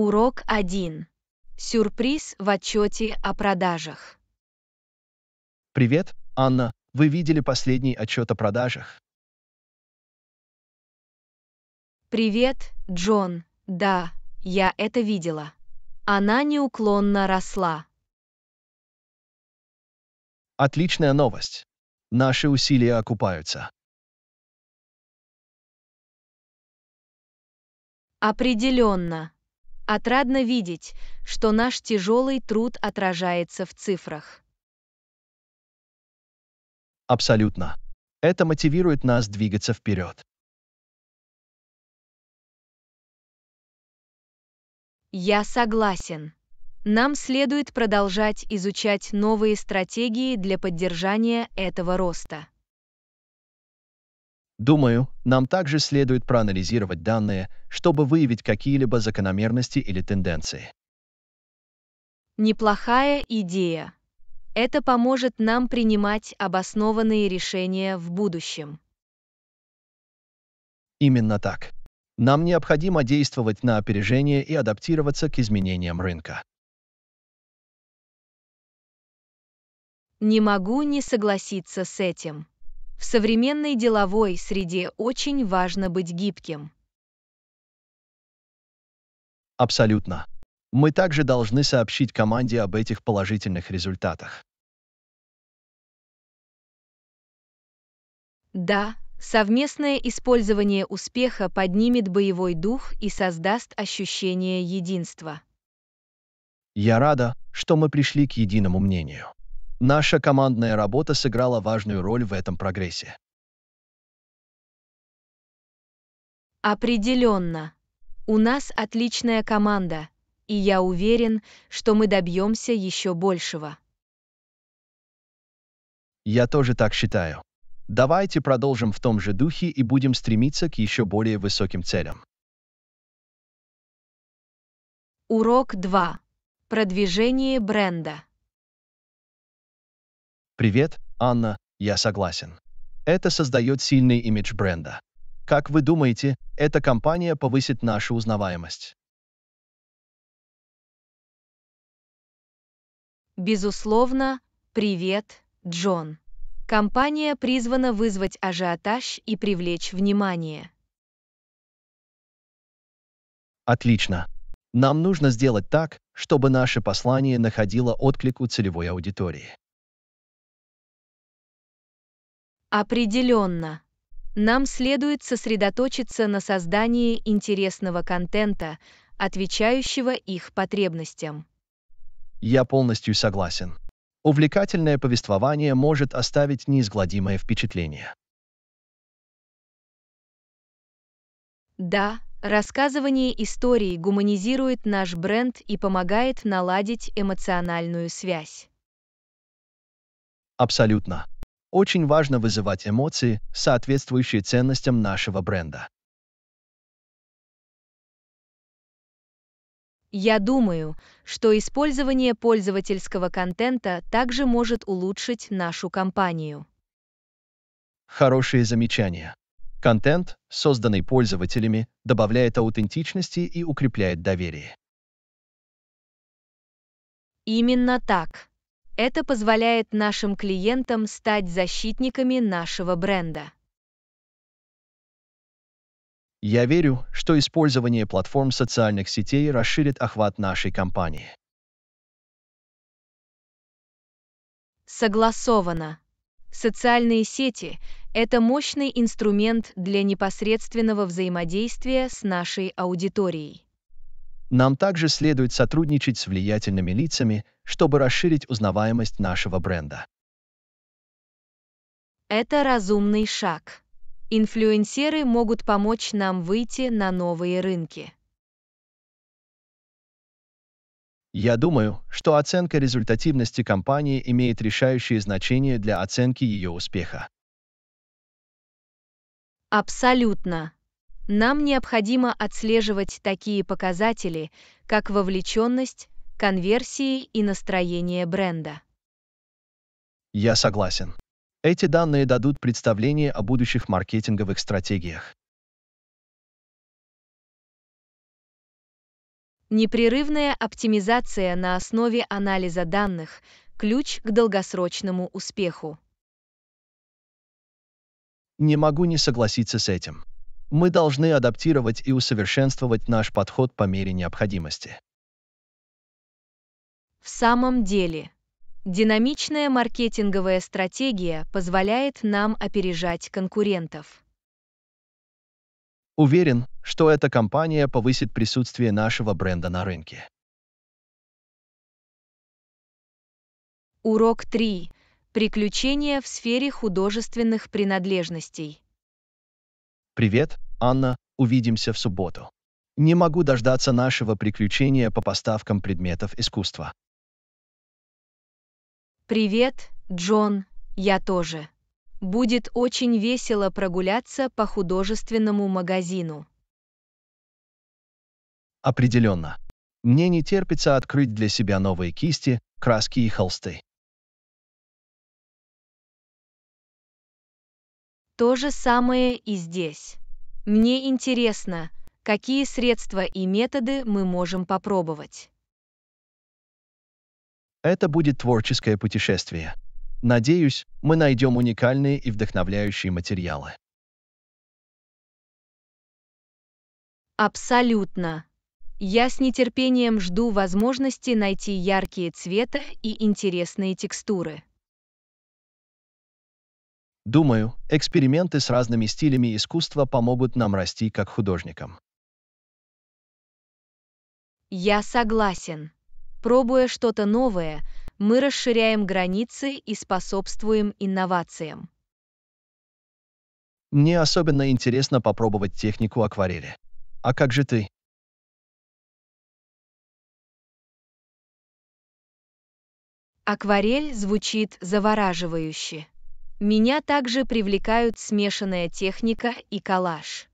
Урок 1. Сюрприз в отчете о продажах. Привет, Анна. Вы видели последний отчет о продажах? Привет, Джон. Да, я это видела. Она неуклонно росла. Отличная новость. Наши усилия окупаются. Определенно. Отрадно видеть, что наш тяжелый труд отражается в цифрах. Абсолютно. Это мотивирует нас двигаться вперед. Я согласен. Нам следует продолжать изучать новые стратегии для поддержания этого роста. Думаю, нам также следует проанализировать данные, чтобы выявить какие-либо закономерности или тенденции. Неплохая идея. Это поможет нам принимать обоснованные решения в будущем. Именно так. Нам необходимо действовать на опережение и адаптироваться к изменениям рынка. Не могу не согласиться с этим. В современной деловой среде очень важно быть гибким. Абсолютно. Мы также должны сообщить команде об этих положительных результатах. Да, совместное использование успеха поднимет боевой дух и создаст ощущение единства. Я рада, что мы пришли к единому мнению. Наша командная работа сыграла важную роль в этом прогрессе. Определенно. У нас отличная команда, и я уверен, что мы добьемся еще большего. Я тоже так считаю. Давайте продолжим в том же духе и будем стремиться к еще более высоким целям. Урок 2. Продвижение бренда. «Привет, Анна, я согласен». Это создает сильный имидж бренда. Как вы думаете, эта компания повысит нашу узнаваемость? Безусловно, привет, Джон. Компания призвана вызвать ажиотаж и привлечь внимание. Отлично. Нам нужно сделать так, чтобы наше послание находило отклик у целевой аудитории. Определенно. Нам следует сосредоточиться на создании интересного контента, отвечающего их потребностям. Я полностью согласен. Увлекательное повествование может оставить неизгладимое впечатление. Да, рассказывание истории гуманизирует наш бренд и помогает наладить эмоциональную связь. Абсолютно. Очень важно вызывать эмоции, соответствующие ценностям нашего бренда. Я думаю, что использование пользовательского контента также может улучшить нашу компанию. Хорошие замечания. Контент, созданный пользователями, добавляет аутентичности и укрепляет доверие. Именно так. Это позволяет нашим клиентам стать защитниками нашего бренда. Я верю, что использование платформ социальных сетей расширит охват нашей компании. Согласовано. Социальные сети – это мощный инструмент для непосредственного взаимодействия с нашей аудиторией. Нам также следует сотрудничать с влиятельными лицами – чтобы расширить узнаваемость нашего бренда. Это разумный шаг. Инфлюенсеры могут помочь нам выйти на новые рынки. Я думаю, что оценка результативности компании имеет решающее значение для оценки ее успеха. Абсолютно. Нам необходимо отслеживать такие показатели, как вовлеченность, конверсии и настроение бренда. Я согласен. Эти данные дадут представление о будущих маркетинговых стратегиях. Непрерывная оптимизация на основе анализа данных – ключ к долгосрочному успеху. Не могу не согласиться с этим. Мы должны адаптировать и усовершенствовать наш подход по мере необходимости. В самом деле, динамичная маркетинговая стратегия позволяет нам опережать конкурентов. Уверен, что эта компания повысит присутствие нашего бренда на рынке. Урок 3. Приключения в сфере художественных принадлежностей. Привет, Анна, увидимся в субботу. Не могу дождаться нашего приключения по поставкам предметов искусства. Привет, Джон, я тоже. Будет очень весело прогуляться по художественному магазину. Определенно. Мне не терпится открыть для себя новые кисти, краски и холсты. То же самое и здесь. Мне интересно, какие средства и методы мы можем попробовать. Это будет творческое путешествие. Надеюсь, мы найдем уникальные и вдохновляющие материалы. Абсолютно. Я с нетерпением жду возможности найти яркие цвета и интересные текстуры. Думаю, эксперименты с разными стилями искусства помогут нам расти как художникам. Я согласен. Пробуя что-то новое, мы расширяем границы и способствуем инновациям. Мне особенно интересно попробовать технику акварели. А как же ты? Акварель звучит завораживающе. Меня также привлекают смешанная техника и коллаж.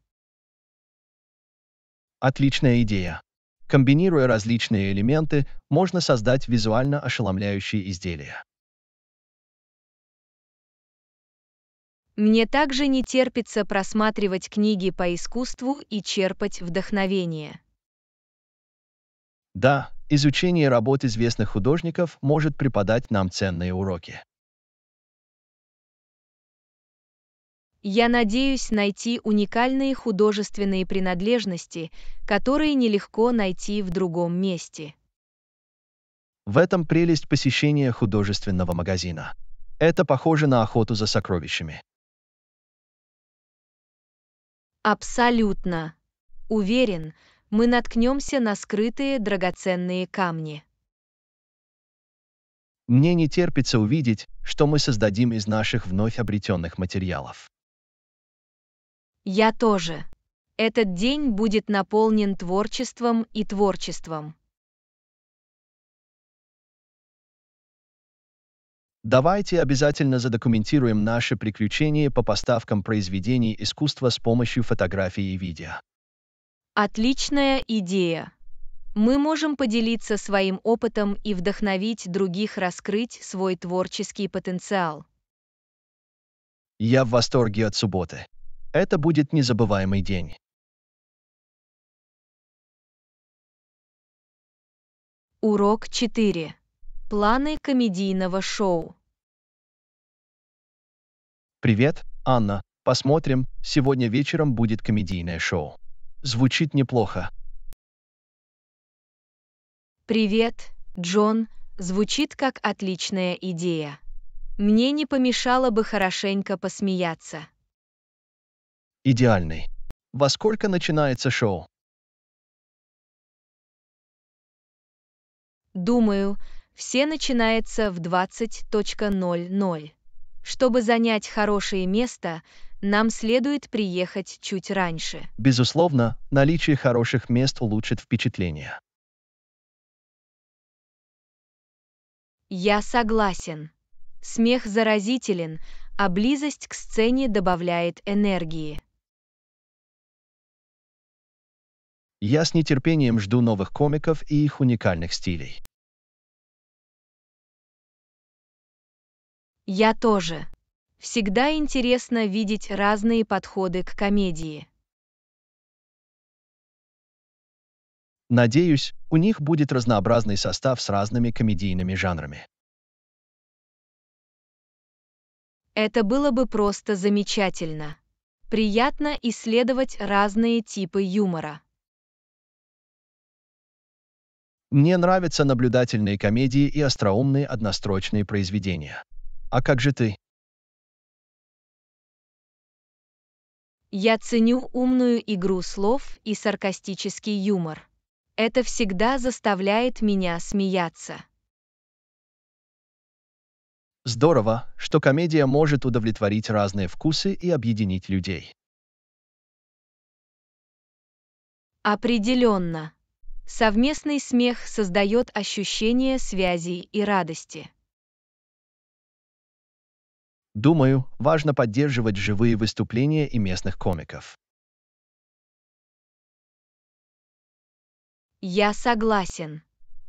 Отличная идея. Комбинируя различные элементы, можно создать визуально ошеломляющие изделия. Мне также не терпится просматривать книги по искусству и черпать вдохновение. Да, изучение работ известных художников может преподать нам ценные уроки. Я надеюсь найти уникальные художественные принадлежности, которые нелегко найти в другом месте. В этом прелесть посещения художественного магазина. Это похоже на охоту за сокровищами. Абсолютно. Уверен, мы наткнемся на скрытые драгоценные камни. Мне не терпится увидеть, что мы создадим из наших вновь обретенных материалов. Я тоже. Этот день будет наполнен творчеством и творчеством. Давайте обязательно задокументируем наши приключения по поставкам произведений искусства с помощью фотографий и видео. Отличная идея. Мы можем поделиться своим опытом и вдохновить других раскрыть свой творческий потенциал. Я в восторге от субботы. Это будет незабываемый день. Урок 4. Планы комедийного шоу. Привет, Анна. Посмотрим, сегодня вечером будет комедийное шоу. Звучит неплохо. Привет, Джон. Звучит как отличная идея. Мне не помешало бы хорошенько посмеяться идеальный. Во сколько начинается шоу? Думаю, все начинается в 20.00. Чтобы занять хорошее место, нам следует приехать чуть раньше. Безусловно, наличие хороших мест улучшит впечатление. Я согласен. Смех заразителен, а близость к сцене добавляет энергии. Я с нетерпением жду новых комиков и их уникальных стилей. Я тоже. Всегда интересно видеть разные подходы к комедии. Надеюсь, у них будет разнообразный состав с разными комедийными жанрами. Это было бы просто замечательно. Приятно исследовать разные типы юмора. Мне нравятся наблюдательные комедии и остроумные однострочные произведения. А как же ты? Я ценю умную игру слов и саркастический юмор. Это всегда заставляет меня смеяться. Здорово, что комедия может удовлетворить разные вкусы и объединить людей. Определенно. Совместный смех создает ощущение связи и радости. Думаю, важно поддерживать живые выступления и местных комиков. Я согласен.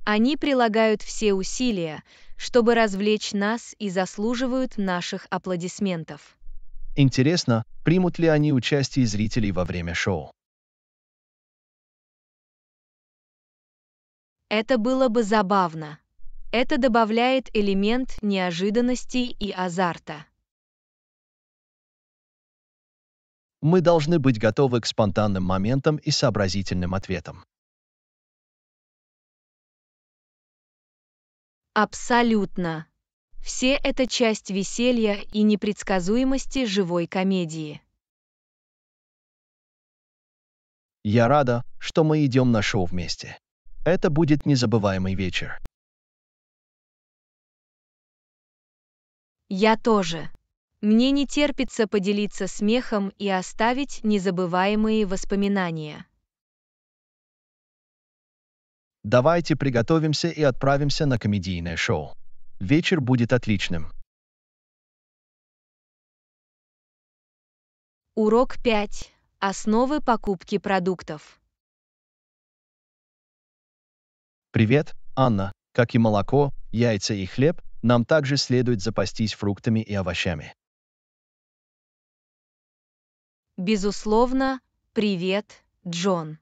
Они прилагают все усилия, чтобы развлечь нас и заслуживают наших аплодисментов. Интересно, примут ли они участие зрителей во время шоу? Это было бы забавно. Это добавляет элемент неожиданности и азарта. Мы должны быть готовы к спонтанным моментам и сообразительным ответам. Абсолютно. Все это часть веселья и непредсказуемости живой комедии. Я рада, что мы идем на шоу вместе. Это будет незабываемый вечер. Я тоже. Мне не терпится поделиться смехом и оставить незабываемые воспоминания. Давайте приготовимся и отправимся на комедийное шоу. Вечер будет отличным. Урок 5. Основы покупки продуктов. Привет, Анна. Как и молоко, яйца и хлеб, нам также следует запастись фруктами и овощами. Безусловно, привет, Джон.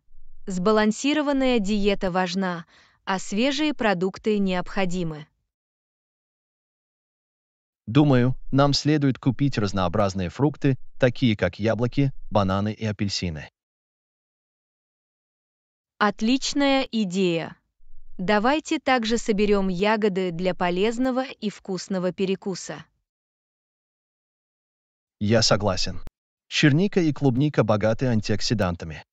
Сбалансированная диета важна, а свежие продукты необходимы. Думаю, нам следует купить разнообразные фрукты, такие как яблоки, бананы и апельсины. Отличная идея. Давайте также соберем ягоды для полезного и вкусного перекуса. Я согласен. Черника и клубника богаты антиоксидантами.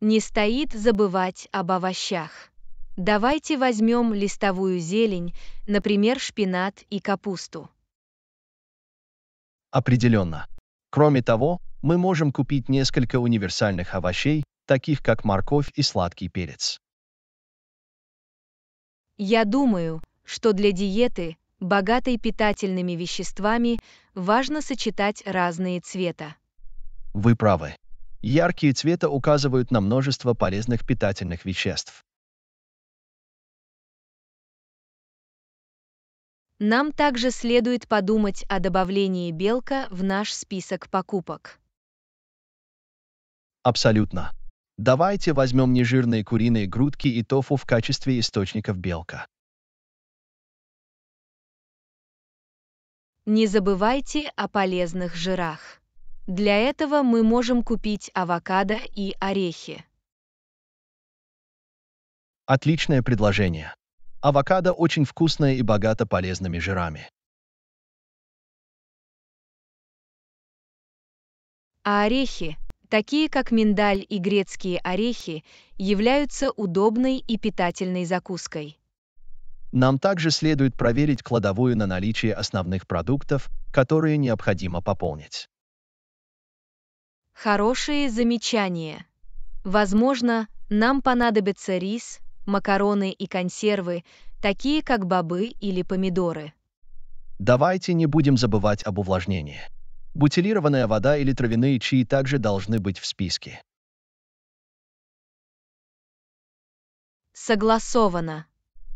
Не стоит забывать об овощах. Давайте возьмем листовую зелень, например, шпинат и капусту. Определенно. Кроме того, мы можем купить несколько универсальных овощей, таких как морковь и сладкий перец. Я думаю, что для диеты, богатой питательными веществами, важно сочетать разные цвета. Вы правы. Яркие цвета указывают на множество полезных питательных веществ. Нам также следует подумать о добавлении белка в наш список покупок. Абсолютно. Давайте возьмем нежирные куриные грудки и тофу в качестве источников белка. Не забывайте о полезных жирах. Для этого мы можем купить авокадо и орехи. Отличное предложение. Авокадо очень вкусное и богато полезными жирами. А орехи, такие как миндаль и грецкие орехи, являются удобной и питательной закуской. Нам также следует проверить кладовую на наличие основных продуктов, которые необходимо пополнить. Хорошие замечания. Возможно, нам понадобится рис, макароны и консервы, такие как бобы или помидоры. Давайте не будем забывать об увлажнении. Бутилированная вода или травяные чаи также должны быть в списке. Согласовано.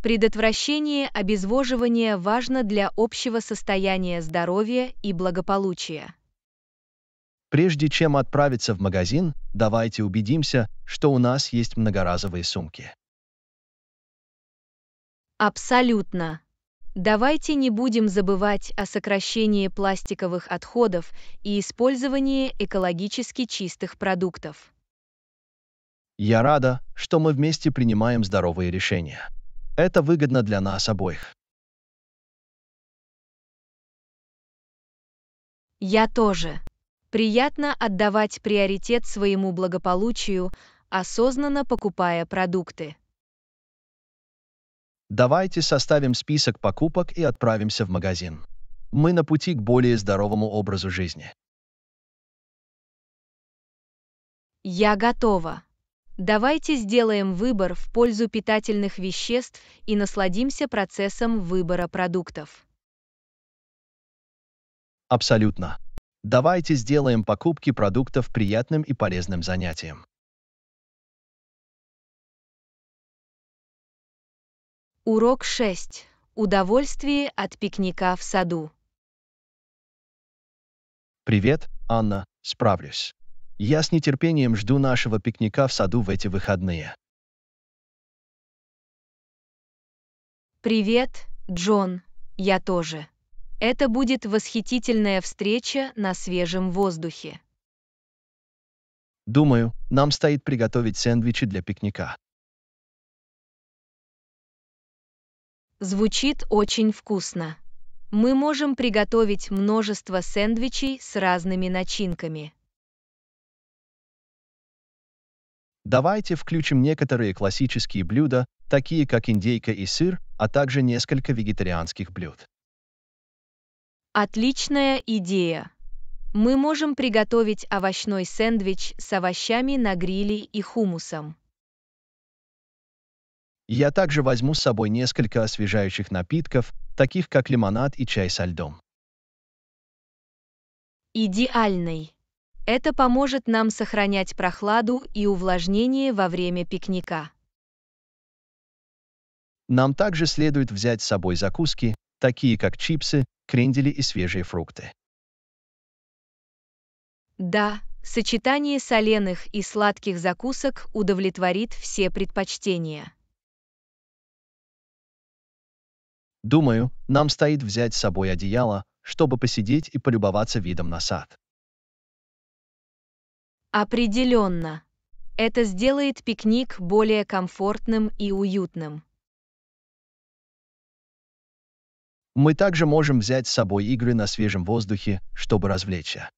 Предотвращение обезвоживания важно для общего состояния здоровья и благополучия. Прежде чем отправиться в магазин, давайте убедимся, что у нас есть многоразовые сумки. Абсолютно. Давайте не будем забывать о сокращении пластиковых отходов и использовании экологически чистых продуктов. Я рада, что мы вместе принимаем здоровые решения. Это выгодно для нас обоих. Я тоже. Приятно отдавать приоритет своему благополучию, осознанно покупая продукты. Давайте составим список покупок и отправимся в магазин. Мы на пути к более здоровому образу жизни. Я готова. Давайте сделаем выбор в пользу питательных веществ и насладимся процессом выбора продуктов. Абсолютно. Давайте сделаем покупки продуктов приятным и полезным занятием. Урок 6. Удовольствие от пикника в саду. Привет, Анна, справлюсь. Я с нетерпением жду нашего пикника в саду в эти выходные. Привет, Джон, я тоже. Это будет восхитительная встреча на свежем воздухе. Думаю, нам стоит приготовить сэндвичи для пикника. Звучит очень вкусно. Мы можем приготовить множество сэндвичей с разными начинками. Давайте включим некоторые классические блюда, такие как индейка и сыр, а также несколько вегетарианских блюд. Отличная идея! Мы можем приготовить овощной сэндвич с овощами на гриле и хумусом. Я также возьму с собой несколько освежающих напитков, таких как лимонад и чай со льдом. Идеальный. Это поможет нам сохранять прохладу и увлажнение во время пикника. Нам также следует взять с собой закуски, такие как чипсы, крендели и свежие фрукты. Да, сочетание соленых и сладких закусок удовлетворит все предпочтения. Думаю, нам стоит взять с собой одеяло, чтобы посидеть и полюбоваться видом на сад. Определенно. Это сделает пикник более комфортным и уютным. Мы также можем взять с собой игры на свежем воздухе, чтобы развлечься.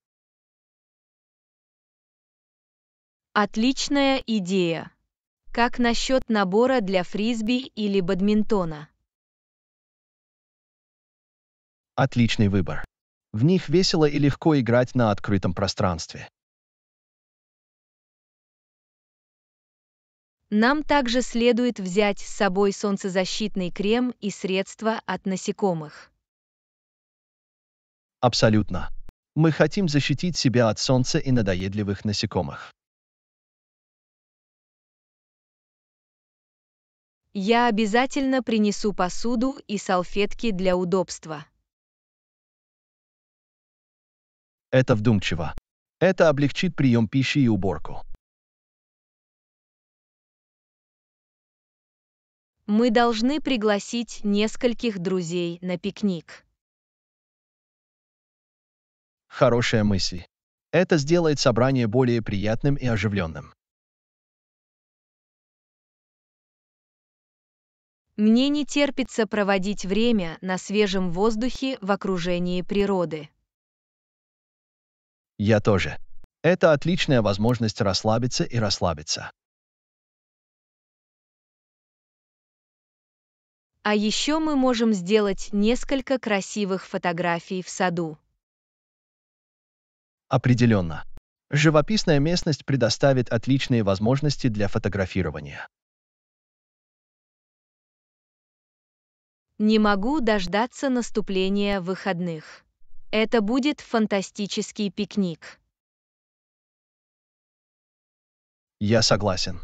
Отличная идея. Как насчет набора для фрисби или бадминтона? Отличный выбор. В них весело и легко играть на открытом пространстве. Нам также следует взять с собой солнцезащитный крем и средства от насекомых. Абсолютно. Мы хотим защитить себя от солнца и надоедливых насекомых. Я обязательно принесу посуду и салфетки для удобства. Это вдумчиво. Это облегчит прием пищи и уборку. Мы должны пригласить нескольких друзей на пикник. Хорошая мысль. Это сделает собрание более приятным и оживленным. Мне не терпится проводить время на свежем воздухе в окружении природы. Я тоже. Это отличная возможность расслабиться и расслабиться. А еще мы можем сделать несколько красивых фотографий в саду. Определенно. Живописная местность предоставит отличные возможности для фотографирования. Не могу дождаться наступления выходных. Это будет фантастический пикник. Я согласен.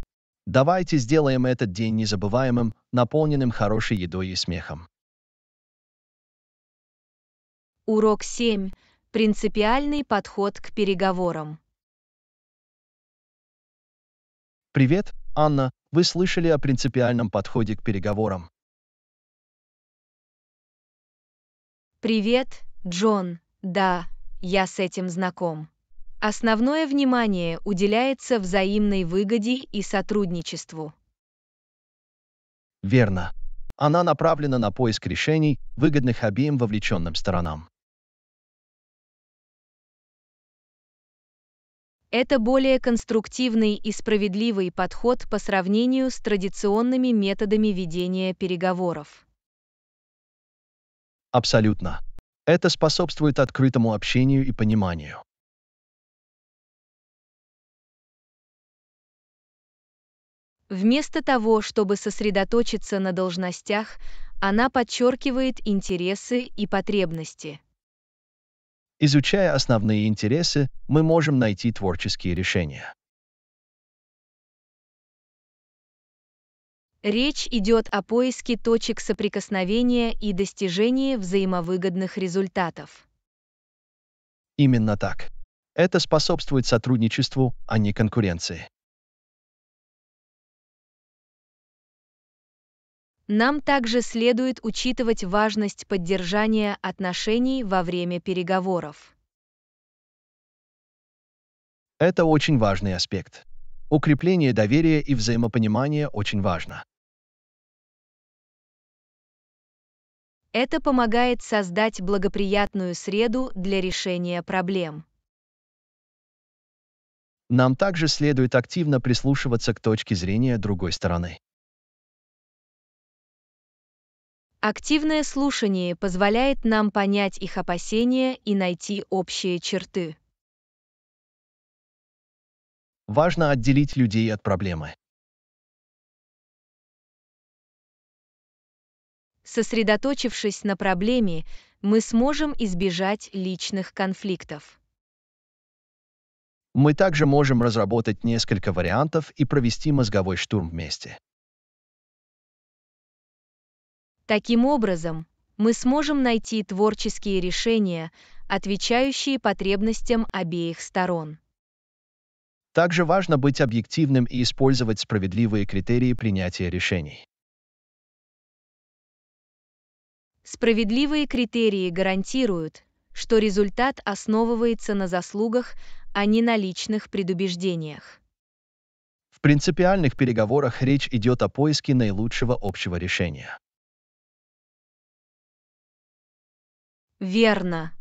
Давайте сделаем этот день незабываемым, наполненным хорошей едой и смехом. Урок 7. Принципиальный подход к переговорам. Привет, Анна. Вы слышали о принципиальном подходе к переговорам? Привет, Джон, да, я с этим знаком. Основное внимание уделяется взаимной выгоде и сотрудничеству. Верно. Она направлена на поиск решений, выгодных обеим вовлеченным сторонам. Это более конструктивный и справедливый подход по сравнению с традиционными методами ведения переговоров. Абсолютно. Это способствует открытому общению и пониманию. Вместо того, чтобы сосредоточиться на должностях, она подчеркивает интересы и потребности. Изучая основные интересы, мы можем найти творческие решения. Речь идет о поиске точек соприкосновения и достижении взаимовыгодных результатов. Именно так. Это способствует сотрудничеству, а не конкуренции. Нам также следует учитывать важность поддержания отношений во время переговоров. Это очень важный аспект. Укрепление доверия и взаимопонимания очень важно. Это помогает создать благоприятную среду для решения проблем. Нам также следует активно прислушиваться к точке зрения другой стороны. Активное слушание позволяет нам понять их опасения и найти общие черты. Важно отделить людей от проблемы. Сосредоточившись на проблеме, мы сможем избежать личных конфликтов. Мы также можем разработать несколько вариантов и провести мозговой штурм вместе. Таким образом, мы сможем найти творческие решения, отвечающие потребностям обеих сторон. Также важно быть объективным и использовать справедливые критерии принятия решений. Справедливые критерии гарантируют, что результат основывается на заслугах, а не на личных предубеждениях. В принципиальных переговорах речь идет о поиске наилучшего общего решения. Верно.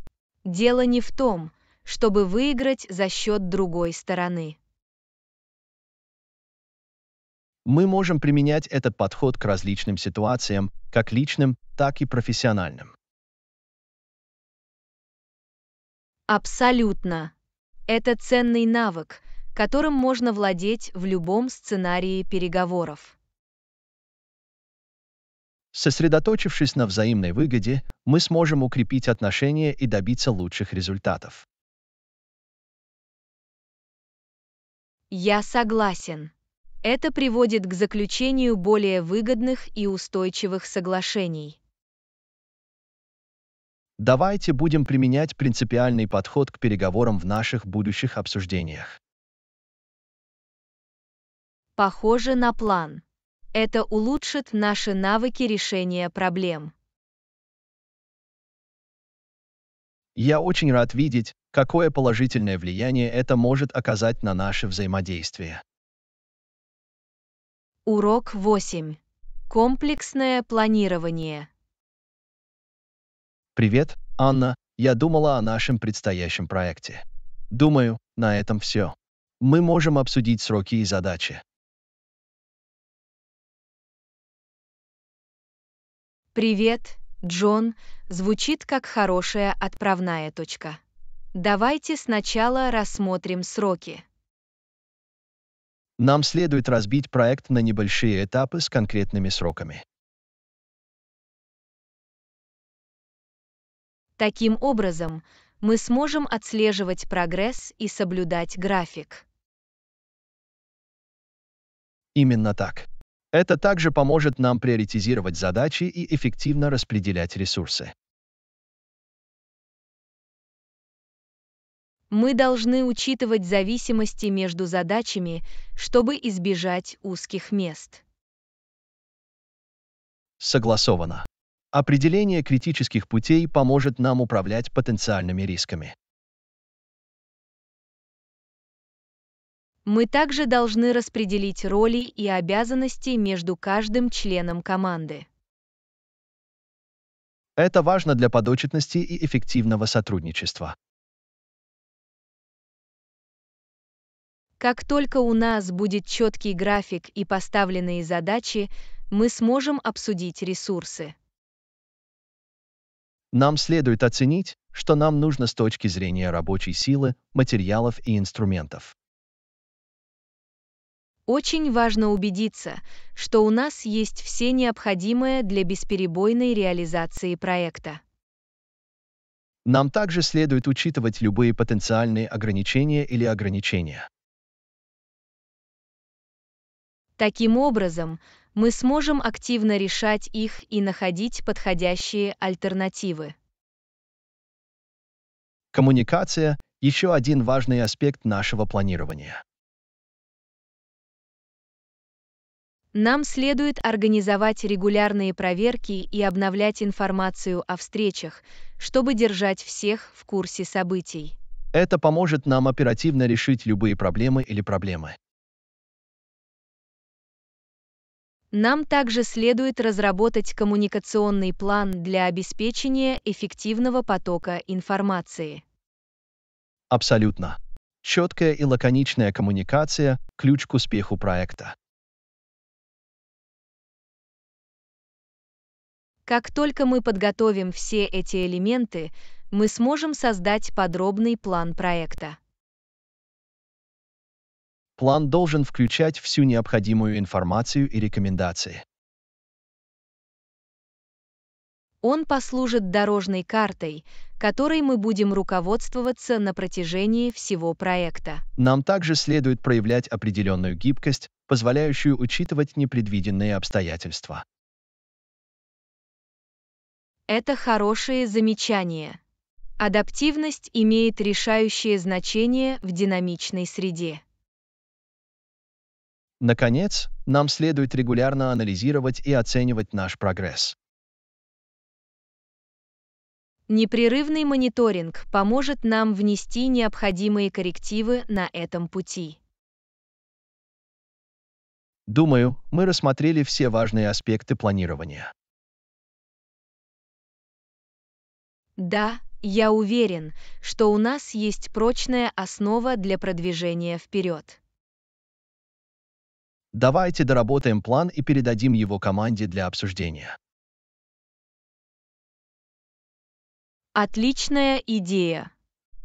Дело не в том, чтобы выиграть за счет другой стороны. Мы можем применять этот подход к различным ситуациям, как личным, так и профессиональным. Абсолютно. Это ценный навык, которым можно владеть в любом сценарии переговоров. Сосредоточившись на взаимной выгоде, мы сможем укрепить отношения и добиться лучших результатов. Я согласен. Это приводит к заключению более выгодных и устойчивых соглашений. Давайте будем применять принципиальный подход к переговорам в наших будущих обсуждениях. Похоже на план. Это улучшит наши навыки решения проблем. Я очень рад видеть, какое положительное влияние это может оказать на наше взаимодействие. Урок 8. Комплексное планирование. Привет, Анна. Я думала о нашем предстоящем проекте. Думаю, на этом все. Мы можем обсудить сроки и задачи. Привет, Джон. Звучит как хорошая отправная точка. Давайте сначала рассмотрим сроки. Нам следует разбить проект на небольшие этапы с конкретными сроками. Таким образом, мы сможем отслеживать прогресс и соблюдать график. Именно так. Это также поможет нам приоритизировать задачи и эффективно распределять ресурсы. Мы должны учитывать зависимости между задачами, чтобы избежать узких мест. Согласовано. Определение критических путей поможет нам управлять потенциальными рисками. Мы также должны распределить роли и обязанности между каждым членом команды. Это важно для подотчетности и эффективного сотрудничества. Как только у нас будет четкий график и поставленные задачи, мы сможем обсудить ресурсы. Нам следует оценить, что нам нужно с точки зрения рабочей силы, материалов и инструментов. Очень важно убедиться, что у нас есть все необходимое для бесперебойной реализации проекта. Нам также следует учитывать любые потенциальные ограничения или ограничения. Таким образом, мы сможем активно решать их и находить подходящие альтернативы. Коммуникация – еще один важный аспект нашего планирования. Нам следует организовать регулярные проверки и обновлять информацию о встречах, чтобы держать всех в курсе событий. Это поможет нам оперативно решить любые проблемы или проблемы. Нам также следует разработать коммуникационный план для обеспечения эффективного потока информации. Абсолютно. Четкая и лаконичная коммуникация – ключ к успеху проекта. Как только мы подготовим все эти элементы, мы сможем создать подробный план проекта. План должен включать всю необходимую информацию и рекомендации. Он послужит дорожной картой, которой мы будем руководствоваться на протяжении всего проекта. Нам также следует проявлять определенную гибкость, позволяющую учитывать непредвиденные обстоятельства. Это хорошие замечания. Адаптивность имеет решающее значение в динамичной среде. Наконец, нам следует регулярно анализировать и оценивать наш прогресс. Непрерывный мониторинг поможет нам внести необходимые коррективы на этом пути. Думаю, мы рассмотрели все важные аспекты планирования. Да, я уверен, что у нас есть прочная основа для продвижения вперед. Давайте доработаем план и передадим его команде для обсуждения. Отличная идея.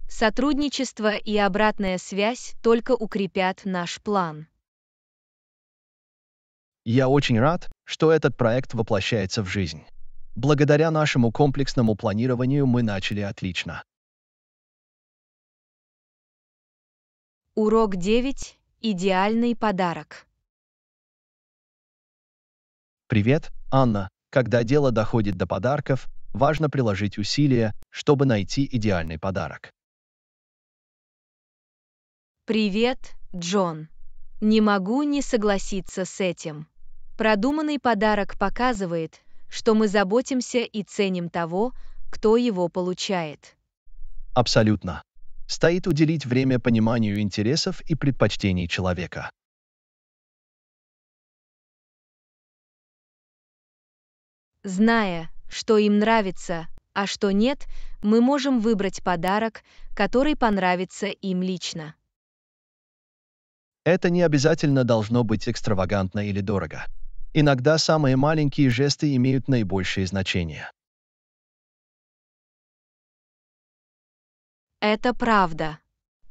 Сотрудничество и обратная связь только укрепят наш план. Я очень рад, что этот проект воплощается в жизнь. Благодаря нашему комплексному планированию мы начали отлично. Урок 9. Идеальный подарок. Привет, Анна. Когда дело доходит до подарков, важно приложить усилия, чтобы найти идеальный подарок. Привет, Джон. Не могу не согласиться с этим. Продуманный подарок показывает, что мы заботимся и ценим того, кто его получает. Абсолютно. Стоит уделить время пониманию интересов и предпочтений человека. Зная, что им нравится, а что нет, мы можем выбрать подарок, который понравится им лично. Это не обязательно должно быть экстравагантно или дорого. Иногда самые маленькие жесты имеют наибольшее значение. Это правда.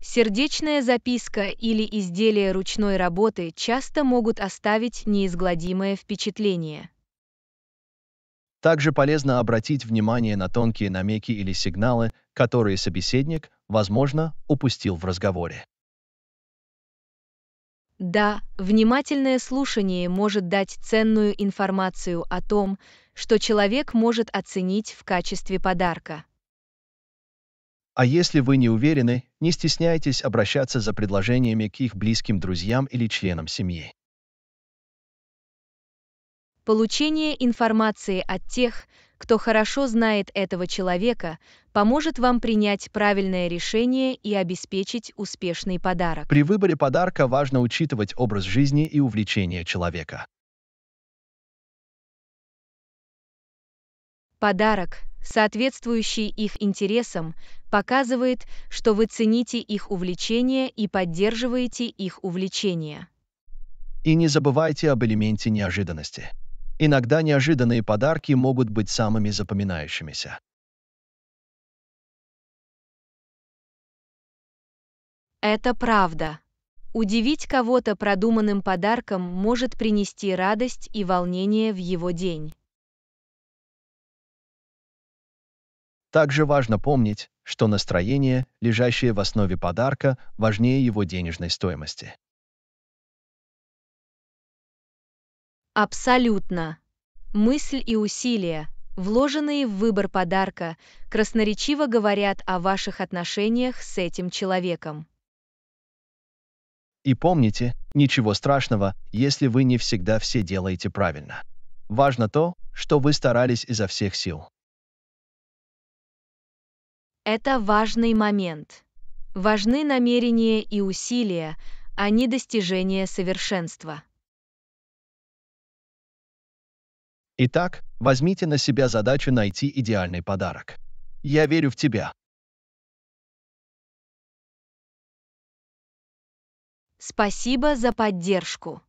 Сердечная записка или изделие ручной работы часто могут оставить неизгладимое впечатление. Также полезно обратить внимание на тонкие намеки или сигналы, которые собеседник, возможно, упустил в разговоре. Да, внимательное слушание может дать ценную информацию о том, что человек может оценить в качестве подарка. А если вы не уверены, не стесняйтесь обращаться за предложениями к их близким друзьям или членам семьи. Получение информации от тех, кто хорошо знает этого человека, поможет вам принять правильное решение и обеспечить успешный подарок. При выборе подарка важно учитывать образ жизни и увлечения человека. Подарок, соответствующий их интересам, показывает, что вы цените их увлечение и поддерживаете их увлечение. И не забывайте об элементе неожиданности. Иногда неожиданные подарки могут быть самыми запоминающимися. Это правда. Удивить кого-то продуманным подарком может принести радость и волнение в его день. Также важно помнить, что настроение, лежащее в основе подарка, важнее его денежной стоимости. Абсолютно. Мысль и усилия, вложенные в выбор подарка, красноречиво говорят о ваших отношениях с этим человеком. И помните, ничего страшного, если вы не всегда все делаете правильно. Важно то, что вы старались изо всех сил. Это важный момент. Важны намерения и усилия, а не достижение совершенства. Итак, возьмите на себя задачу найти идеальный подарок. Я верю в тебя. Спасибо за поддержку.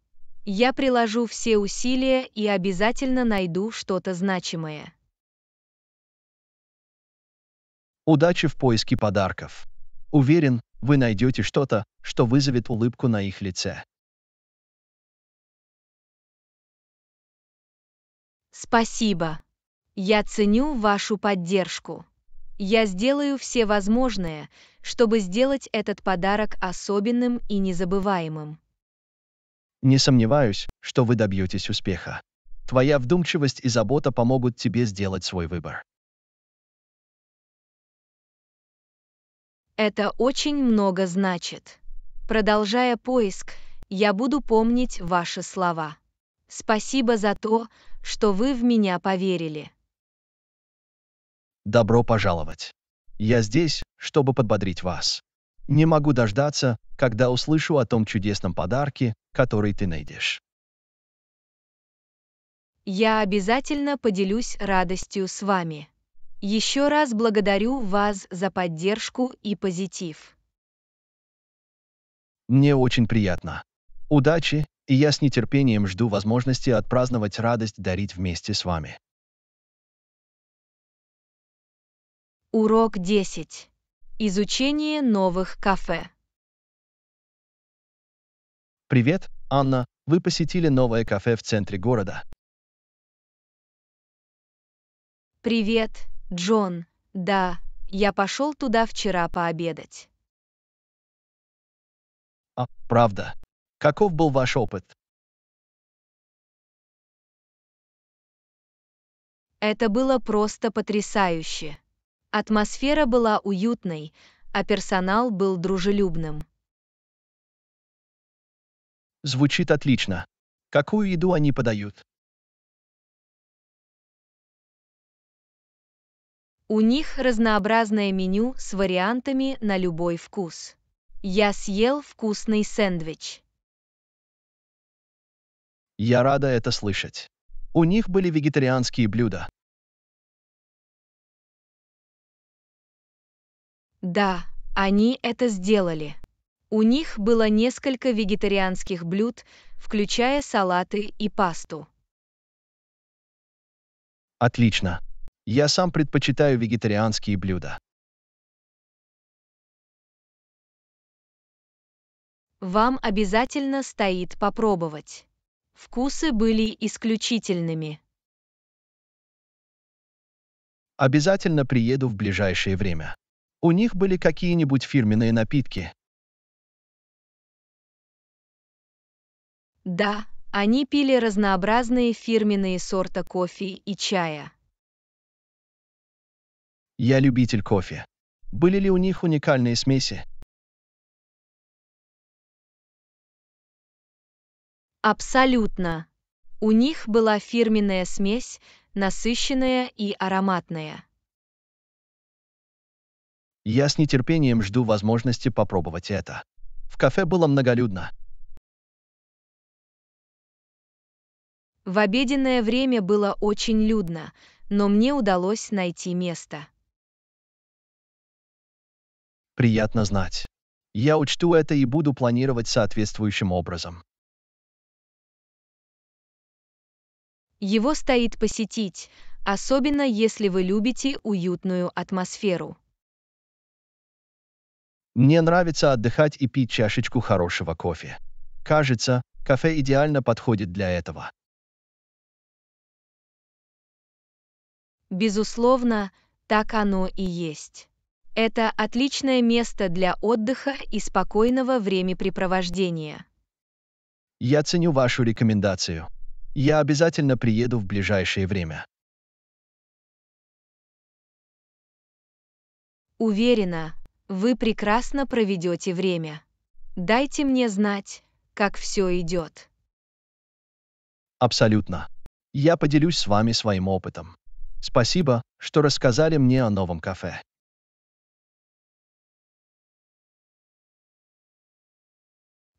Я приложу все усилия и обязательно найду что-то значимое. Удачи в поиске подарков. Уверен, вы найдете что-то, что вызовет улыбку на их лице. Спасибо. Я ценю вашу поддержку. Я сделаю все возможное, чтобы сделать этот подарок особенным и незабываемым. Не сомневаюсь, что вы добьетесь успеха. Твоя вдумчивость и забота помогут тебе сделать свой выбор. Это очень много значит. Продолжая поиск, я буду помнить ваши слова. Спасибо за то, что вы в меня поверили. Добро пожаловать. Я здесь, чтобы подбодрить вас. Не могу дождаться, когда услышу о том чудесном подарке, который ты найдешь. Я обязательно поделюсь радостью с вами. Еще раз благодарю вас за поддержку и позитив. Мне очень приятно. Удачи и я с нетерпением жду возможности отпраздновать радость дарить вместе с вами. Урок 10. Изучение новых кафе. Привет, Анна. Вы посетили новое кафе в центре города. Привет, Джон. Да, я пошел туда вчера пообедать. А, правда. Каков был ваш опыт? Это было просто потрясающе. Атмосфера была уютной, а персонал был дружелюбным. Звучит отлично. Какую еду они подают? У них разнообразное меню с вариантами на любой вкус. Я съел вкусный сэндвич. Я рада это слышать. У них были вегетарианские блюда. Да, они это сделали. У них было несколько вегетарианских блюд, включая салаты и пасту. Отлично. Я сам предпочитаю вегетарианские блюда. Вам обязательно стоит попробовать. Вкусы были исключительными. Обязательно приеду в ближайшее время. У них были какие-нибудь фирменные напитки. Да, они пили разнообразные фирменные сорта кофе и чая. Я любитель кофе. Были ли у них уникальные смеси? Абсолютно. У них была фирменная смесь, насыщенная и ароматная. Я с нетерпением жду возможности попробовать это. В кафе было многолюдно. В обеденное время было очень людно, но мне удалось найти место. Приятно знать. Я учту это и буду планировать соответствующим образом. Его стоит посетить, особенно если вы любите уютную атмосферу. Мне нравится отдыхать и пить чашечку хорошего кофе. Кажется, кафе идеально подходит для этого. Безусловно, так оно и есть. Это отличное место для отдыха и спокойного времяпрепровождения. Я ценю вашу рекомендацию. Я обязательно приеду в ближайшее время. Уверена, вы прекрасно проведете время. Дайте мне знать, как все идет. Абсолютно. Я поделюсь с вами своим опытом. Спасибо, что рассказали мне о новом кафе.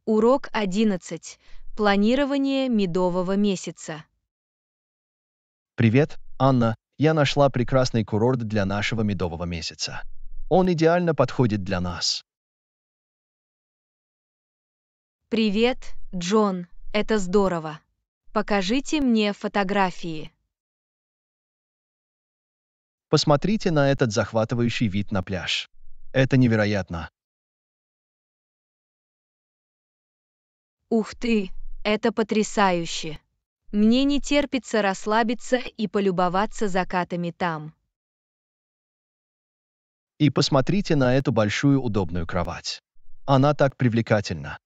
Урок 11. Планирование медового месяца. Привет, Анна. Я нашла прекрасный курорт для нашего медового месяца. Он идеально подходит для нас. Привет, Джон. Это здорово. Покажите мне фотографии. Посмотрите на этот захватывающий вид на пляж. Это невероятно. Ух ты, это потрясающе. Мне не терпится расслабиться и полюбоваться закатами там. И посмотрите на эту большую удобную кровать. Она так привлекательна.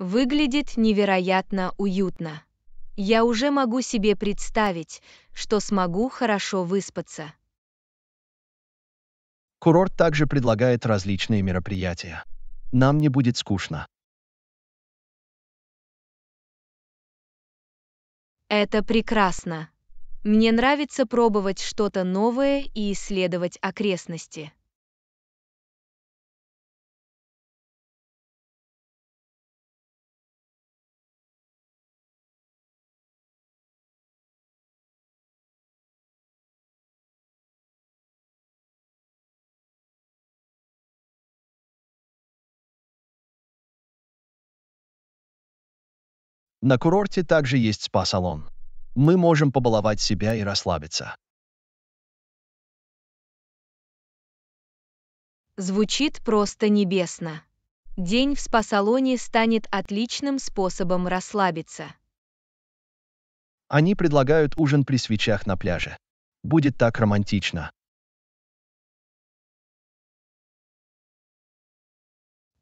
Выглядит невероятно уютно. Я уже могу себе представить, что смогу хорошо выспаться. Курорт также предлагает различные мероприятия нам не будет скучно. Это прекрасно. Мне нравится пробовать что-то новое и исследовать окрестности. На курорте также есть спа-салон. Мы можем побаловать себя и расслабиться. Звучит просто небесно. День в спа-салоне станет отличным способом расслабиться. Они предлагают ужин при свечах на пляже. Будет так романтично.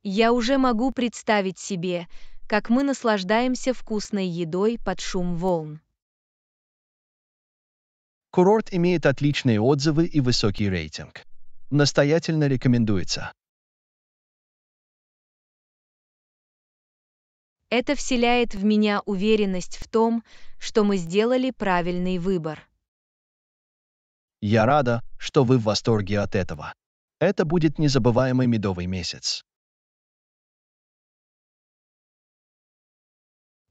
Я уже могу представить себе, как мы наслаждаемся вкусной едой под шум волн. Курорт имеет отличные отзывы и высокий рейтинг. Настоятельно рекомендуется. Это вселяет в меня уверенность в том, что мы сделали правильный выбор. Я рада, что вы в восторге от этого. Это будет незабываемый медовый месяц.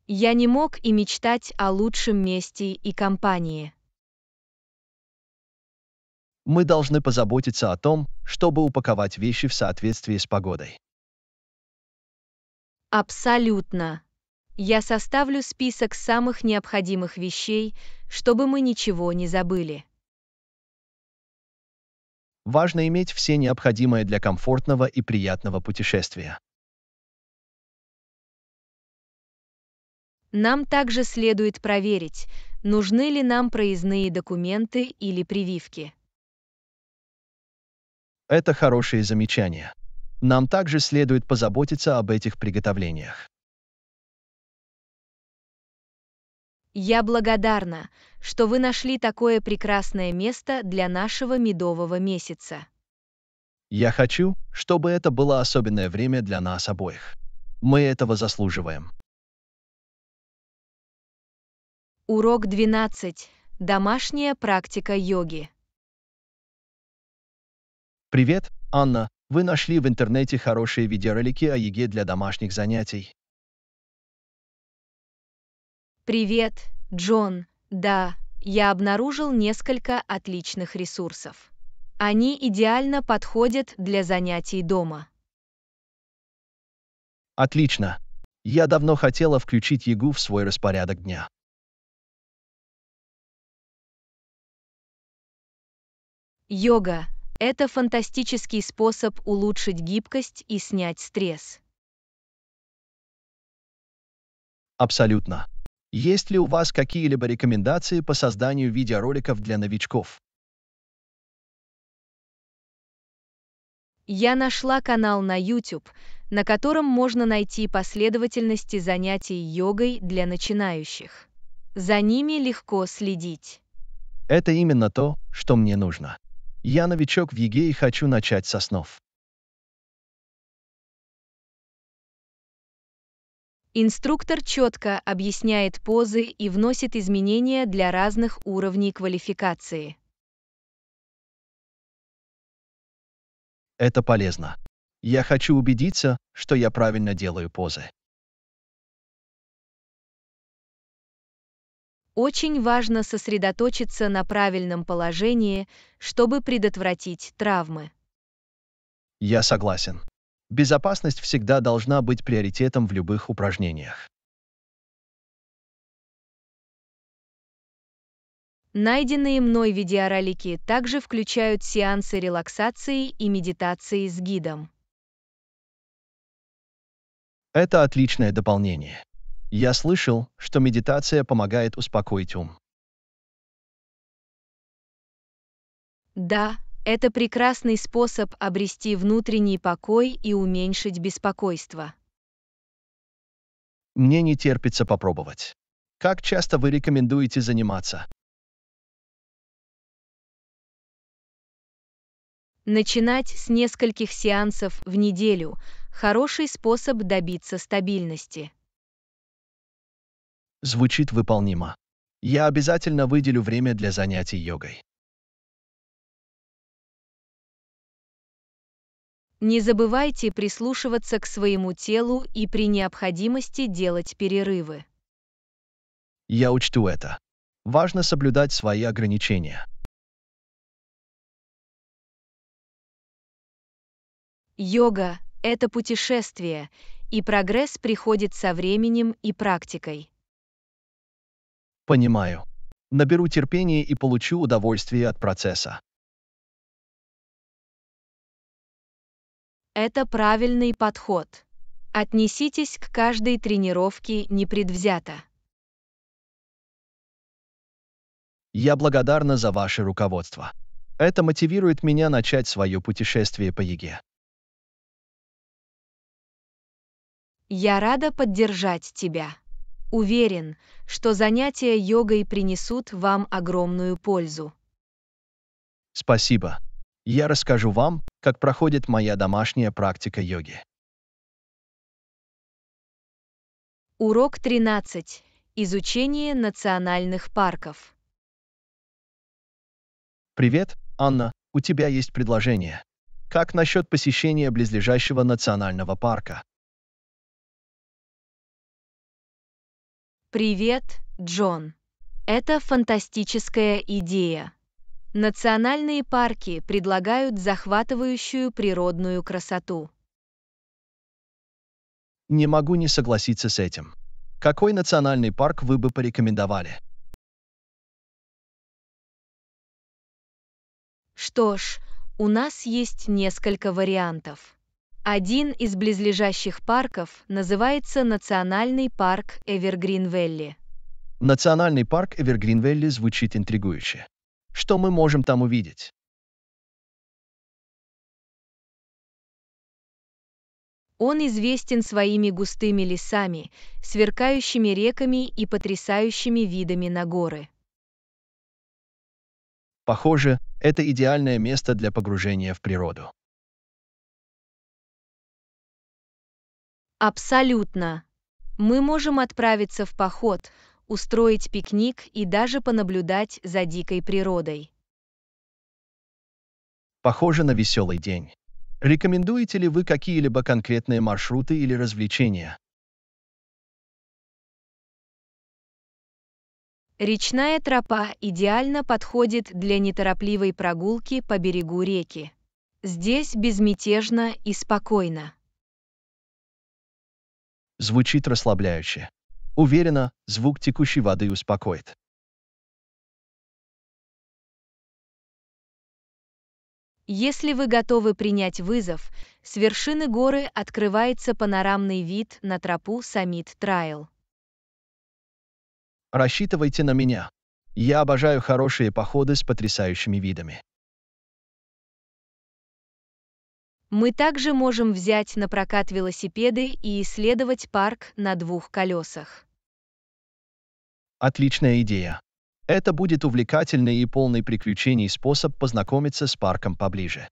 Я не мог и мечтать о лучшем месте и компании. Мы должны позаботиться о том, чтобы упаковать вещи в соответствии с погодой. Абсолютно. Я составлю список самых необходимых вещей, чтобы мы ничего не забыли. Важно иметь все необходимое для комфортного и приятного путешествия. Нам также следует проверить, нужны ли нам проездные документы или прививки. Это хорошее замечание. Нам также следует позаботиться об этих приготовлениях. Я благодарна, что вы нашли такое прекрасное место для нашего медового месяца. Я хочу, чтобы это было особенное время для нас обоих. Мы этого заслуживаем. Урок 12. Домашняя практика йоги. Привет, Анна. Вы нашли в интернете хорошие видеоролики о еге для домашних занятий. Привет, Джон. Да, я обнаружил несколько отличных ресурсов. Они идеально подходят для занятий дома. Отлично. Я давно хотела включить ягу в свой распорядок дня. Йога – это фантастический способ улучшить гибкость и снять стресс. Абсолютно. Есть ли у вас какие-либо рекомендации по созданию видеороликов для новичков? Я нашла канал на YouTube, на котором можно найти последовательности занятий йогой для начинающих. За ними легко следить. Это именно то, что мне нужно. Я новичок в ЕГЭ и хочу начать со снов. Инструктор четко объясняет позы и вносит изменения для разных уровней квалификации. Это полезно. Я хочу убедиться, что я правильно делаю позы. Очень важно сосредоточиться на правильном положении, чтобы предотвратить травмы. Я согласен. Безопасность всегда должна быть приоритетом в любых упражнениях. Найденные мной видеоролики также включают сеансы релаксации и медитации с гидом. Это отличное дополнение. Я слышал, что медитация помогает успокоить ум. Да, это прекрасный способ обрести внутренний покой и уменьшить беспокойство. Мне не терпится попробовать. Как часто вы рекомендуете заниматься? Начинать с нескольких сеансов в неделю – хороший способ добиться стабильности звучит выполнимо. Я обязательно выделю время для занятий йогой. Не забывайте прислушиваться к своему телу и при необходимости делать перерывы. Я учту это. Важно соблюдать свои ограничения. Йога ⁇ это путешествие, и прогресс приходит со временем и практикой. Понимаю. Наберу терпение и получу удовольствие от процесса. Это правильный подход. Отнеситесь к каждой тренировке непредвзято. Я благодарна за ваше руководство. Это мотивирует меня начать свое путешествие по ЕГЭ. Я рада поддержать тебя. Уверен, что занятия йогой принесут вам огромную пользу. Спасибо. Я расскажу вам, как проходит моя домашняя практика йоги. Урок 13. Изучение национальных парков. Привет, Анна, у тебя есть предложение. Как насчет посещения близлежащего национального парка? Привет, Джон. Это фантастическая идея. Национальные парки предлагают захватывающую природную красоту. Не могу не согласиться с этим. Какой национальный парк вы бы порекомендовали? Что ж, у нас есть несколько вариантов. Один из близлежащих парков называется Национальный парк Эвергрин-Велли. Национальный парк Эвергрин-Велли звучит интригующе. Что мы можем там увидеть? Он известен своими густыми лесами, сверкающими реками и потрясающими видами на горы. Похоже, это идеальное место для погружения в природу. Абсолютно. Мы можем отправиться в поход, устроить пикник и даже понаблюдать за дикой природой. Похоже на веселый день. Рекомендуете ли вы какие-либо конкретные маршруты или развлечения? Речная тропа идеально подходит для неторопливой прогулки по берегу реки. Здесь безмятежно и спокойно. Звучит расслабляюще. Уверена, звук текущей воды успокоит. Если вы готовы принять вызов, с вершины горы открывается панорамный вид на тропу Summit Trail. Рассчитывайте на меня. Я обожаю хорошие походы с потрясающими видами. Мы также можем взять на прокат велосипеды и исследовать парк на двух колесах. Отличная идея. Это будет увлекательный и полный приключений способ познакомиться с парком поближе.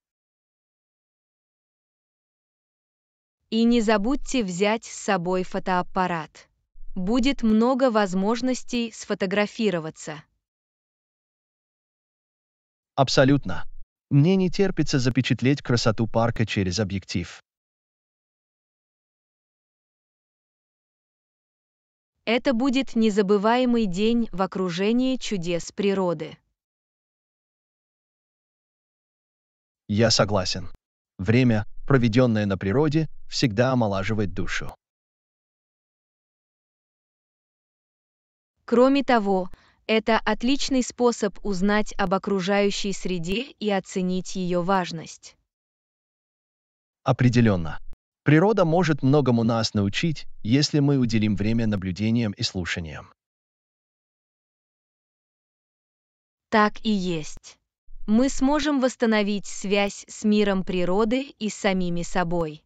И не забудьте взять с собой фотоаппарат. Будет много возможностей сфотографироваться. Абсолютно. Мне не терпится запечатлеть красоту парка через объектив. Это будет незабываемый день в окружении чудес природы. Я согласен. Время, проведенное на природе, всегда омолаживает душу. Кроме того, это отличный способ узнать об окружающей среде и оценить ее важность. Определенно. Природа может многому нас научить, если мы уделим время наблюдениям и слушаниям. Так и есть. Мы сможем восстановить связь с миром природы и самими собой.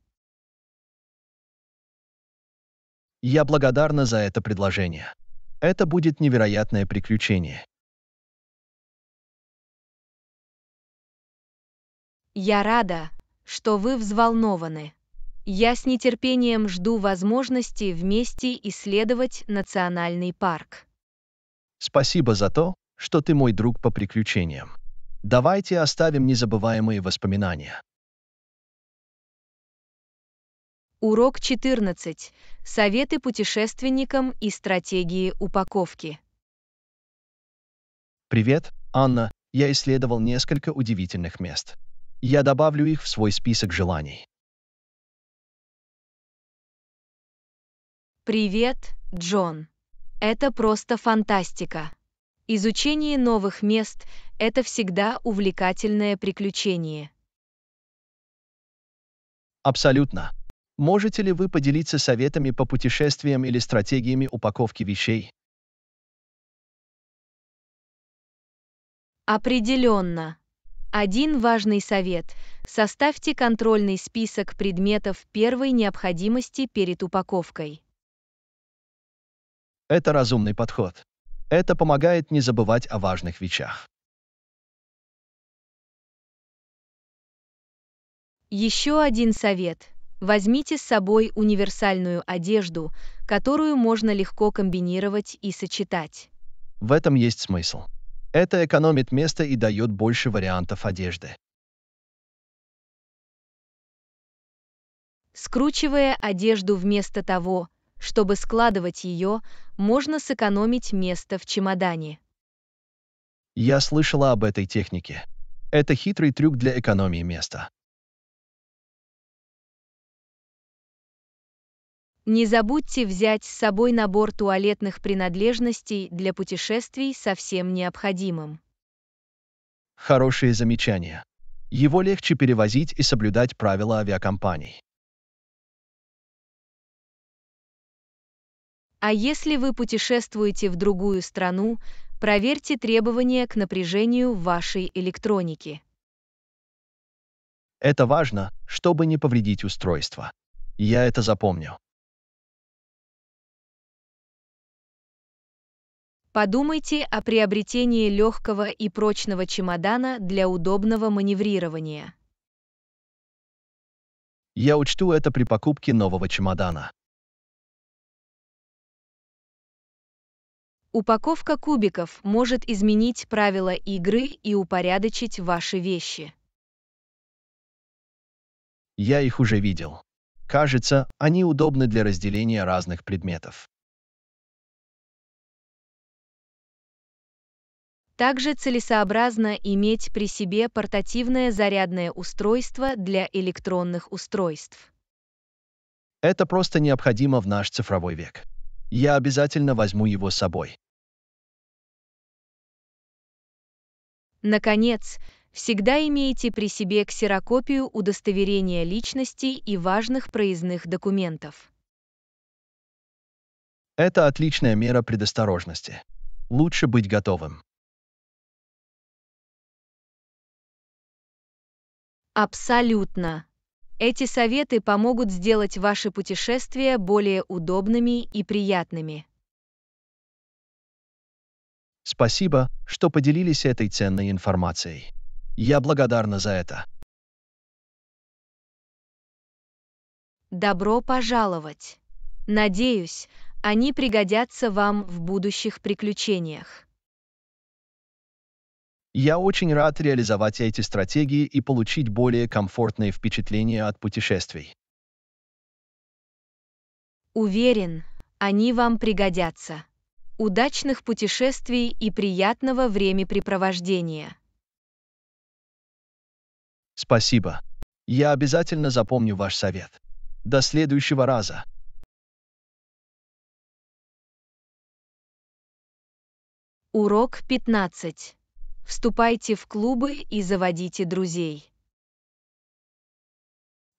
Я благодарна за это предложение. Это будет невероятное приключение. Я рада, что вы взволнованы. Я с нетерпением жду возможности вместе исследовать национальный парк. Спасибо за то, что ты мой друг по приключениям. Давайте оставим незабываемые воспоминания. Урок 14. Советы путешественникам и стратегии упаковки. Привет, Анна. Я исследовал несколько удивительных мест. Я добавлю их в свой список желаний. Привет, Джон. Это просто фантастика. Изучение новых мест – это всегда увлекательное приключение. Абсолютно. Можете ли вы поделиться советами по путешествиям или стратегиями упаковки вещей? Определенно. Один важный совет. Составьте контрольный список предметов первой необходимости перед упаковкой. Это разумный подход. Это помогает не забывать о важных вещах. Еще один совет. Возьмите с собой универсальную одежду, которую можно легко комбинировать и сочетать. В этом есть смысл. Это экономит место и дает больше вариантов одежды. Скручивая одежду вместо того, чтобы складывать ее, можно сэкономить место в чемодане. Я слышала об этой технике. Это хитрый трюк для экономии места. Не забудьте взять с собой набор туалетных принадлежностей для путешествий со всем необходимым. Хорошие замечания. Его легче перевозить и соблюдать правила авиакомпаний. А если вы путешествуете в другую страну, проверьте требования к напряжению вашей электроники. Это важно, чтобы не повредить устройство. Я это запомню. Подумайте о приобретении легкого и прочного чемодана для удобного маневрирования. Я учту это при покупке нового чемодана. Упаковка кубиков может изменить правила игры и упорядочить ваши вещи. Я их уже видел. Кажется, они удобны для разделения разных предметов. Также целесообразно иметь при себе портативное зарядное устройство для электронных устройств. Это просто необходимо в наш цифровой век. Я обязательно возьму его с собой. Наконец, всегда имейте при себе ксерокопию удостоверения личности и важных проездных документов. Это отличная мера предосторожности. Лучше быть готовым. Абсолютно. Эти советы помогут сделать ваши путешествия более удобными и приятными. Спасибо, что поделились этой ценной информацией. Я благодарна за это. Добро пожаловать! Надеюсь, они пригодятся вам в будущих приключениях. Я очень рад реализовать эти стратегии и получить более комфортные впечатления от путешествий. Уверен, они вам пригодятся. Удачных путешествий и приятного времяпрепровождения. Спасибо. Я обязательно запомню ваш совет. До следующего раза. Урок 15. Вступайте в клубы и заводите друзей.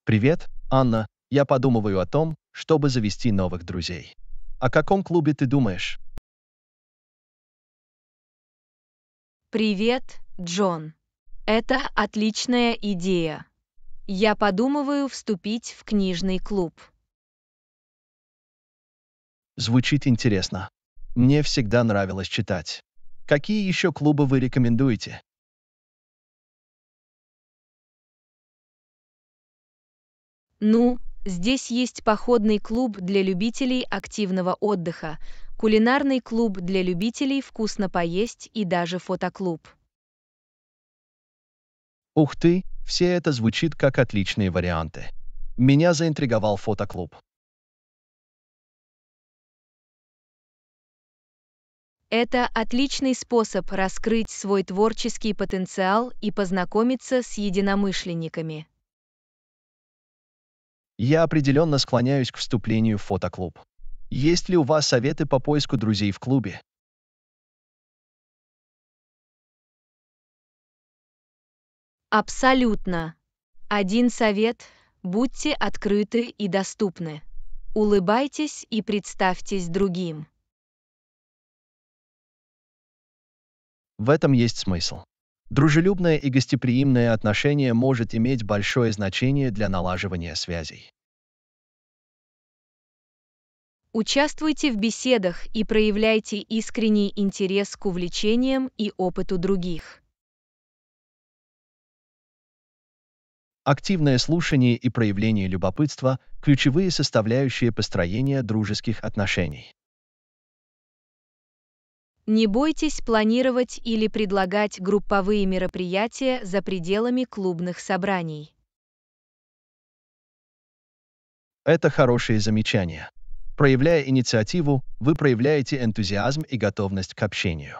Привет, Анна. Я подумываю о том, чтобы завести новых друзей. О каком клубе ты думаешь? Привет, Джон. Это отличная идея. Я подумываю вступить в книжный клуб. Звучит интересно. Мне всегда нравилось читать. Какие еще клубы вы рекомендуете? Ну, здесь есть походный клуб для любителей активного отдыха, кулинарный клуб для любителей вкусно поесть и даже фотоклуб. Ух ты, все это звучит как отличные варианты. Меня заинтриговал фотоклуб. Это отличный способ раскрыть свой творческий потенциал и познакомиться с единомышленниками. Я определенно склоняюсь к вступлению в фотоклуб. Есть ли у вас советы по поиску друзей в клубе? Абсолютно. Один совет – будьте открыты и доступны. Улыбайтесь и представьтесь другим. В этом есть смысл. Дружелюбное и гостеприимное отношение может иметь большое значение для налаживания связей. Участвуйте в беседах и проявляйте искренний интерес к увлечениям и опыту других. Активное слушание и проявление любопытства – ключевые составляющие построения дружеских отношений. Не бойтесь планировать или предлагать групповые мероприятия за пределами клубных собраний. Это хорошее замечание. Проявляя инициативу, вы проявляете энтузиазм и готовность к общению.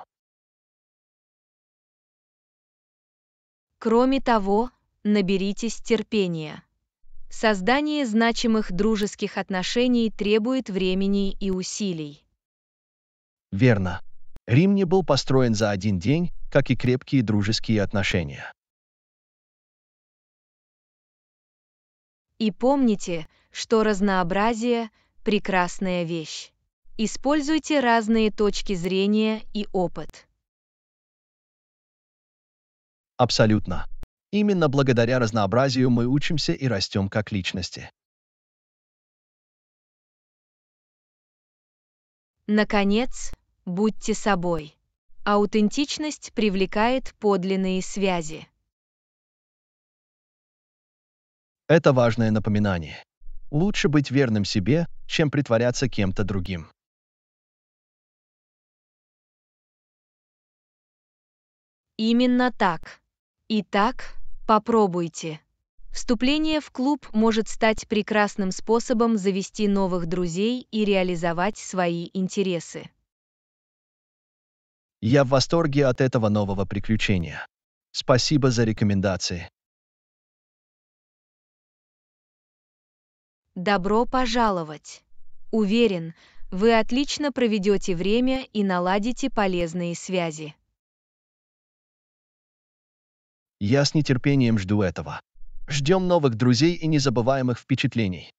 Кроме того, наберитесь терпения. Создание значимых дружеских отношений требует времени и усилий. Верно. Рим не был построен за один день, как и крепкие дружеские отношения. И помните, что разнообразие – прекрасная вещь. Используйте разные точки зрения и опыт. Абсолютно. Именно благодаря разнообразию мы учимся и растем как личности. Наконец, Будьте собой. Аутентичность привлекает подлинные связи. Это важное напоминание. Лучше быть верным себе, чем притворяться кем-то другим. Именно так. Итак, попробуйте. Вступление в клуб может стать прекрасным способом завести новых друзей и реализовать свои интересы. Я в восторге от этого нового приключения. Спасибо за рекомендации. Добро пожаловать! Уверен, вы отлично проведете время и наладите полезные связи. Я с нетерпением жду этого. Ждем новых друзей и незабываемых впечатлений.